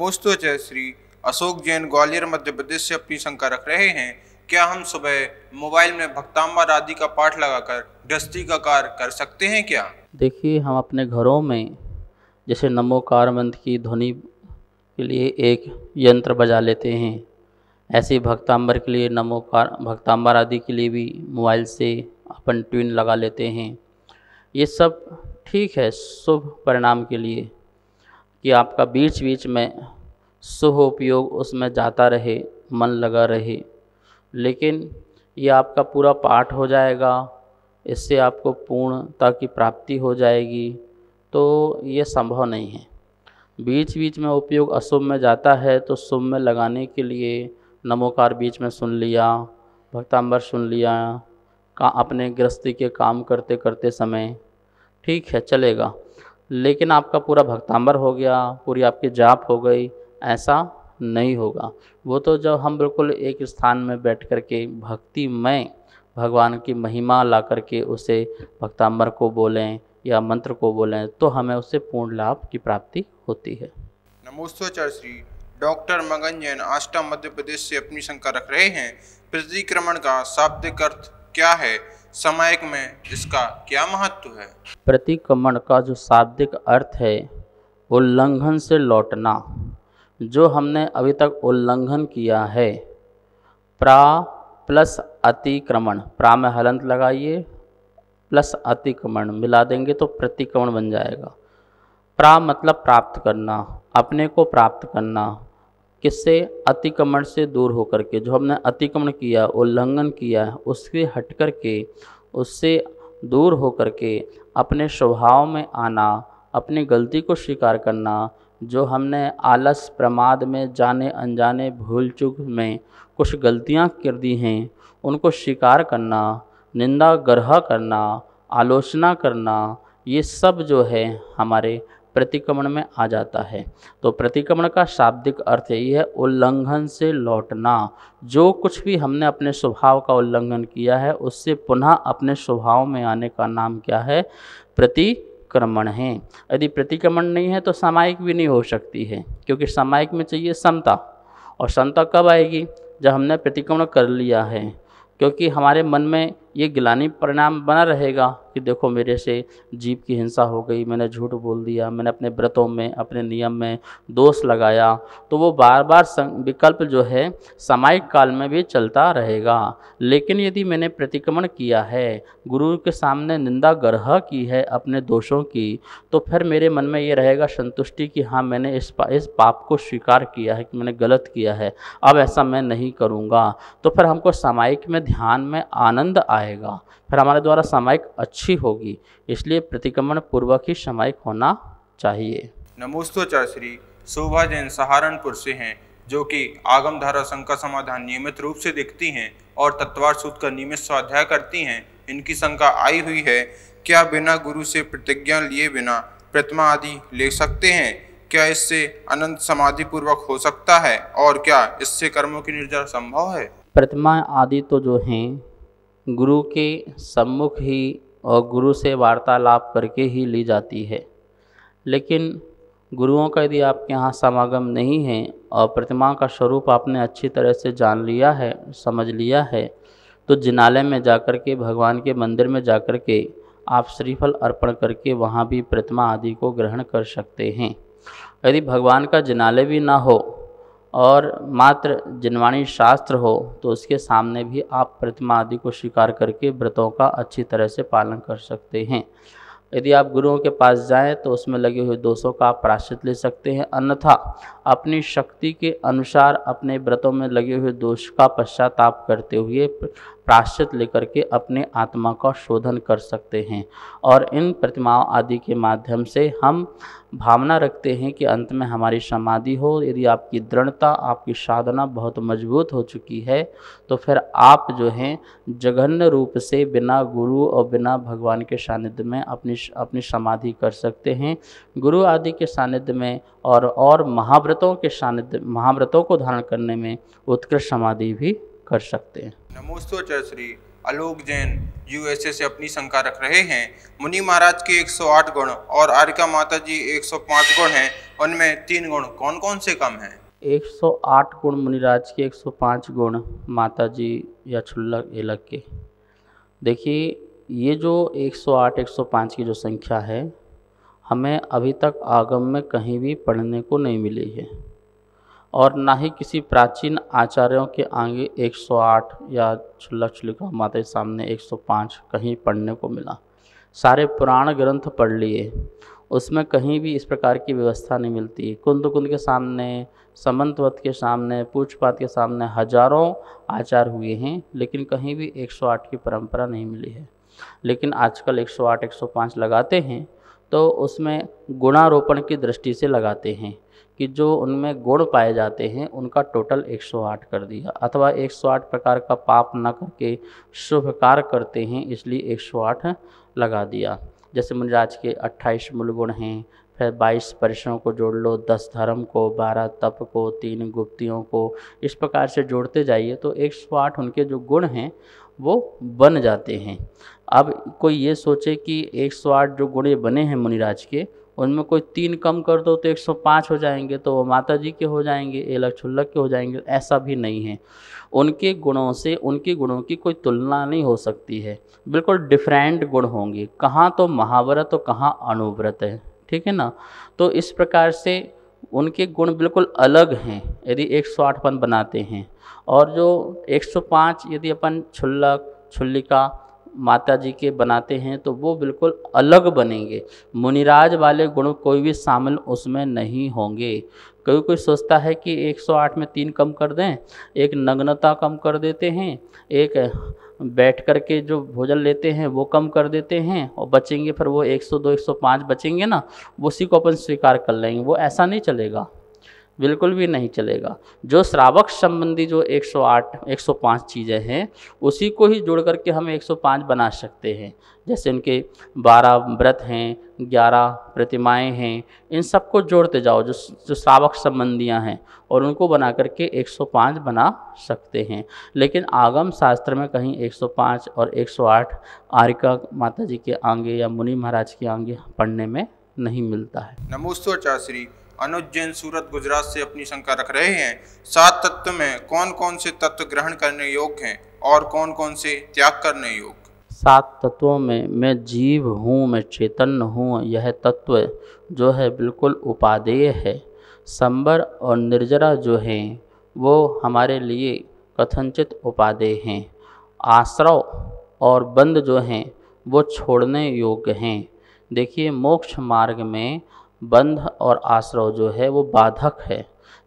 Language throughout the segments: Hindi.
मोस्तो श्री अशोक जैन ग्वालियर मध्य प्रदेश से अपनी शंका रख रहे हैं क्या हम सुबह मोबाइल में भक्ताम्बा आदि का पाठ लगाकर दृष्टि का कार्य कर सकते हैं क्या देखिए हम अपने घरों में जैसे नमोकार मंत्र की ध्वनि के लिए एक यंत्र बजा लेते हैं ऐसे भक्तांबर के लिए नमोकार भक्तांबर आदि के लिए भी मोबाइल से अपन ट्यून लगा लेते हैं ये सब ठीक है शुभ परिणाम के लिए कि आपका बीच बीच में शुभ उपयोग उसमें जाता रहे मन लगा रहे लेकिन ये आपका पूरा पाठ हो जाएगा इससे आपको पूर्णता की प्राप्ति हो जाएगी तो ये संभव नहीं है बीच बीच में उपयोग अशुभ में जाता है तो शुभ में लगाने के लिए नमोकार बीच में सुन लिया भक्तांबर सुन लिया का अपने गृहस्थी के काम करते करते समय ठीक है चलेगा लेकिन आपका पूरा भक्तांबर हो गया पूरी आपकी जाप हो गई ऐसा नहीं होगा वो तो जब हम बिल्कुल एक स्थान में बैठ कर के भक्तिमय भगवान की महिमा ला करके उसे भक्तांबर को बोलें या मंत्र को बोलें तो हमें उससे पूर्ण लाभ की प्राप्ति होती है नमोस्तोचार श्री डॉक्टर मगन जैन आष्टा मध्य प्रदेश से अपनी शंका रख रहे हैं प्रतिक्रमण का शाब्दिक अर्थ क्या है समायक में इसका क्या महत्व है प्रतिक्रमण का जो शाब्दिक अर्थ है उल्लंघन से लौटना जो हमने अभी तक उल्लंघन किया है प्रा प्लस अतिक्रमण प्रा में हलंत लगाइए प्लस अतिक्रमण मिला देंगे तो प्रतिक्रमण बन जाएगा प्रा मतलब प्राप्त करना अपने को प्राप्त करना किससे अतिक्रमण से दूर होकर के जो हमने अतिक्रमण किया उल्लंघन किया है उससे हट कर के उससे दूर होकर के अपने स्वभाव में आना अपनी गलती को स्वीकार करना जो हमने आलस प्रमाद में जाने अनजाने भूल चुक में कुछ गलतियां कर दी हैं उनको स्वीकार करना निंदा ग्रह करना आलोचना करना ये सब जो है हमारे प्रतिक्रमण में आ जाता है तो प्रतिक्रमण का शाब्दिक अर्थ यही है उल्लंघन से लौटना जो कुछ भी हमने अपने स्वभाव का उल्लंघन किया है उससे पुनः अपने स्वभाव में आने का नाम क्या है प्रतिक्रमण है यदि प्रतिक्रमण नहीं है तो सामायिक भी नहीं हो सकती है क्योंकि सामायिक में चाहिए समता और समता कब आएगी जब हमने प्रतिक्रमण कर लिया है क्योंकि हमारे मन में ये गिलानी परिणाम बना रहेगा कि देखो मेरे से जीव की हिंसा हो गई मैंने झूठ बोल दिया मैंने अपने व्रतों में अपने नियम में दोष लगाया तो वो बार बार विकल्प जो है सामायिक काल में भी चलता रहेगा लेकिन यदि मैंने प्रतिक्रमण किया है गुरु के सामने निंदा ग्रह की है अपने दोषों की तो फिर मेरे मन में ये रहेगा संतुष्टि कि हाँ मैंने इस पा, इस पाप को स्वीकार किया है कि मैंने गलत किया है अब ऐसा मैं नहीं करूँगा तो फिर हमको सामायिक में ध्यान में आनंद आ आएगा फिर हमारे द्वारा सामायिक अच्छी होगी इसलिए प्रतिक्रमण पूर्वक ही सामायिक होना चाहिए नमोस्तोचार श्री शोभा जैन सहारनपुर से हैं जो कि आगम धारा संघ का समाधान नियमित रूप से देखती हैं और तत्वार सूद का नियमित स्वाध्याय करती हैं इनकी शंका आई हुई है क्या बिना गुरु से प्रतिज्ञा लिए बिना प्रतिमा आदि ले सकते हैं क्या इससे अनंत समाधि पूर्वक हो सकता है और क्या इससे कर्मों की निर्जरा संभव है प्रतिमा आदि तो जो हैं गुरु के सम्मुख ही और गुरु से वार्तालाप करके ही ली जाती है लेकिन गुरुओं का यदि आपके यहाँ समागम नहीं है और प्रतिमा का स्वरूप आपने अच्छी तरह से जान लिया है समझ लिया है तो जिनालय में जाकर के भगवान के मंदिर में जाकर के आप श्रीफल अर्पण करके वहाँ भी प्रतिमा आदि को ग्रहण कर सकते हैं यदि भगवान का जिनालय भी ना हो और मात्र जिनवाणी शास्त्र हो तो उसके सामने भी आप प्रतिमा आदि को स्वीकार करके व्रतों का अच्छी तरह से पालन कर सकते हैं यदि आप गुरुओं के पास जाएं तो उसमें लगे हुए दोषों का आप प्राश्चित ले सकते हैं अन्यथा अपनी शक्ति के अनुसार अपने व्रतों में लगे हुए दोष का पश्चाताप करते हुए प्राश्चित लेकर के अपने आत्मा का शोधन कर सकते हैं और इन प्रतिमाओं आदि के माध्यम से हम भावना रखते हैं कि अंत में हमारी समाधि हो यदि आपकी दृढ़ता आपकी साधना बहुत मजबूत हो चुकी है तो फिर आप जो हैं जघन्य रूप से बिना गुरु और बिना भगवान के सानिध्य में अपनी अपनी समाधि कर सकते हैं गुरु आदि के सानिध्य में और और महाव्रतों के सानिध्य महाव्रतों को धारण करने में उत्कृष्ट समाधि भी कर सकते हैं जय श्री आलोक जैन यूएसए से अपनी शंका रख रहे हैं मुनि महाराज के 108 गुण और आरिका माता जी 105 गुण हैं उनमें तीन गुण कौन कौन से कम हैं 108 गुण मुनिराज के 105 गुण माता जी या छुल्लक एलक के देखिए ये जो 108 105 की जो संख्या है हमें अभी तक आगम में कहीं भी पढ़ने को नहीं मिली है और ना ही किसी प्राचीन आचार्यों के आगे 108 या छुल्ला छुलिका माता सामने 105 कहीं पढ़ने को मिला सारे पुराण ग्रंथ पढ़ लिए उसमें कहीं भी इस प्रकार की व्यवस्था नहीं मिलती कुंद कुंद के सामने समन्तवत के सामने पूछपात के सामने हजारों आचार हुए हैं लेकिन कहीं भी 108 की परंपरा नहीं मिली है लेकिन आजकल 108 105 लगाते हैं तो उसमें गुणारोपण की दृष्टि से लगाते हैं कि जो उनमें गुण पाए जाते हैं उनका टोटल 108 कर दिया अथवा 108 प्रकार का पाप न करके शुभ कार्य करते हैं इसलिए 108 लगा दिया जैसे मुनिराज के 28 मूल गुण हैं फिर 22 परिसरों को जोड़ लो 10 धर्म को 12 तप को तीन गुप्तियों को इस प्रकार से जोड़ते जाइए तो 108 उनके जो गुण हैं वो बन जाते हैं अब कोई ये सोचे कि 108 जो गुण ये बने हैं मुनिराज के उनमें कोई तीन कम कर दो तो 105 हो जाएंगे तो वो माता जी के हो जाएंगे एलक छुल्लक के हो जाएंगे ऐसा भी नहीं है उनके गुणों से उनके गुणों की कोई तुलना नहीं हो सकती है बिल्कुल डिफरेंट गुण होंगे कहाँ तो महाव्रत तो कहाँ अनुव्रत है ठीक है ना तो इस प्रकार से उनके गुण बिल्कुल अलग हैं यदि एक सौ आठपन बनाते हैं और जो 105 यदि अपन छुल्लक छुल्लिका माता जी के बनाते हैं तो वो बिल्कुल अलग बनेंगे मुनिराज वाले गुण कोई भी शामिल उसमें नहीं होंगे कोई कोई सोचता है कि 108 में तीन कम कर दें एक नग्नता कम कर देते हैं एक बैठ कर के जो भोजन लेते हैं वो कम कर देते हैं और बचेंगे फिर वो 102 105 बचेंगे ना उसी को अपन स्वीकार कर लेंगे वो ऐसा नहीं चलेगा बिल्कुल भी नहीं चलेगा जो श्रावक संबंधी जो 108 105 चीज़ें हैं उसी को ही जोड़ करके हम 105 बना सकते हैं जैसे उनके 12 व्रत हैं 11 प्रतिमाएं हैं इन सबको जोड़ते जाओ जो जो श्रावक संबंधियां हैं और उनको बना करके 105 बना सकते हैं लेकिन आगम शास्त्र में कहीं 105 और 108 आर्यिका माता जी के आगे या मुनि महाराज के आगे पढ़ने में नहीं मिलता है नमोस्तु आचार्य अनुज जैन सूरत गुजरात से अपनी शंका रख रहे हैं सात तत्व में कौन कौन से तत्व ग्रहण करने योग्य हैं और कौन कौन से त्याग करने योग्य सात तत्वों में मैं जीव हूँ मैं चेतन हूँ यह तत्व जो है बिल्कुल उपादेय है संबर और निर्जरा जो हैं वो हमारे लिए कथनचित उपादेय हैं आश्रव और बंद जो हैं वो छोड़ने योग्य हैं देखिए मोक्ष मार्ग में बंध और आश्रव जो है वो बाधक है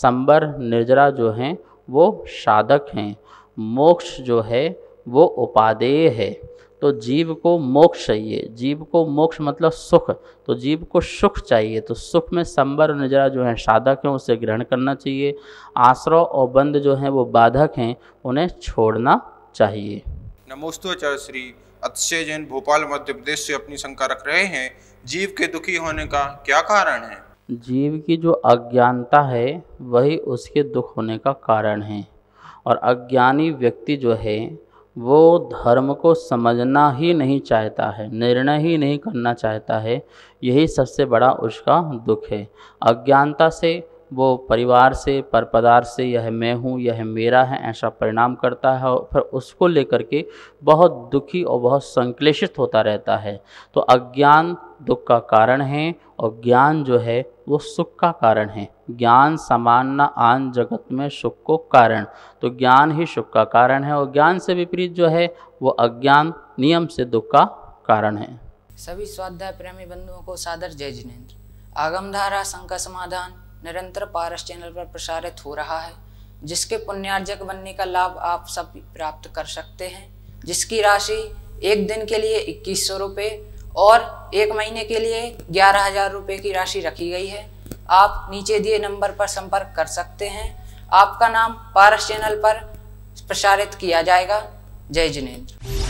संबर निर्जरा जो हैं वो साधक हैं मोक्ष जो है वो उपादेय है तो जीव को मोक्ष चाहिए जीव को मोक्ष मतलब सुख तो जीव को सुख चाहिए तो सुख में संबर निजरा जो है साधक हैं उसे ग्रहण करना चाहिए आश्रय और बंद जो हैं वो बाधक हैं उन्हें छोड़ना चाहिए नमोस्तु आचार्य श्री अक्षय जैन भोपाल मध्य प्रदेश से अपनी शंका रख रहे हैं जीव के दुखी होने का क्या कारण है जीव की जो अज्ञानता है वही उसके दुख होने का कारण है और अज्ञानी व्यक्ति जो है वो धर्म को समझना ही नहीं चाहता है निर्णय ही नहीं करना चाहता है यही सबसे बड़ा उसका दुख है अज्ञानता से वो परिवार से पर पदार्थ से यह मैं हूँ यह मेरा है ऐसा परिणाम करता है और फिर उसको लेकर के बहुत दुखी और बहुत संक्लेशित होता रहता है तो अज्ञान दुख का कारण है और ज्ञान जो है वो सुख का कारण है ज्ञान समान न आन जगत में सुख को कारण तो ज्ञान ही सुख का कारण है और ज्ञान से विपरीत जो है वो अज्ञान नियम से दुख का कारण है सभी स्वाध्याय प्रेमी बंधुओं को सादर जय जिनेन्द्र आगमधारा संघ का समाधान निरंतर पारस चैनल पर प्रसारित हो रहा है जिसके पुण्यार्जक बनने का लाभ आप सब प्राप्त कर सकते हैं जिसकी राशि एक दिन के लिए इक्कीस सौ रुपये और एक महीने के लिए ग्यारह हजार रुपये की राशि रखी गई है आप नीचे दिए नंबर पर संपर्क कर सकते हैं आपका नाम पारस चैनल पर प्रसारित किया जाएगा जय जिनेन्द्र